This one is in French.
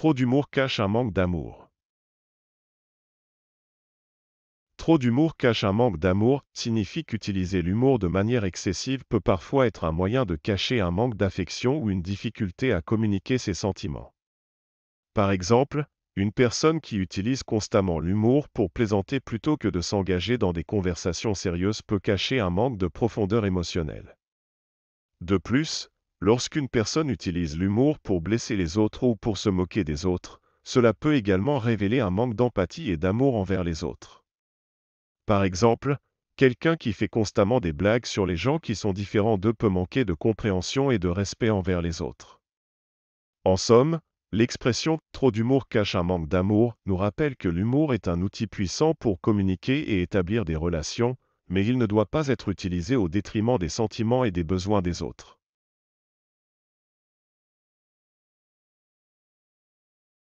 Trop d'humour cache un manque d'amour. Trop d'humour cache un manque d'amour signifie qu'utiliser l'humour de manière excessive peut parfois être un moyen de cacher un manque d'affection ou une difficulté à communiquer ses sentiments. Par exemple, une personne qui utilise constamment l'humour pour plaisanter plutôt que de s'engager dans des conversations sérieuses peut cacher un manque de profondeur émotionnelle. De plus, Lorsqu'une personne utilise l'humour pour blesser les autres ou pour se moquer des autres, cela peut également révéler un manque d'empathie et d'amour envers les autres. Par exemple, quelqu'un qui fait constamment des blagues sur les gens qui sont différents d'eux peut manquer de compréhension et de respect envers les autres. En somme, l'expression trop d'humour cache un manque d'amour nous rappelle que l'humour est un outil puissant pour communiquer et établir des relations, mais il ne doit pas être utilisé au détriment des sentiments et des besoins des autres.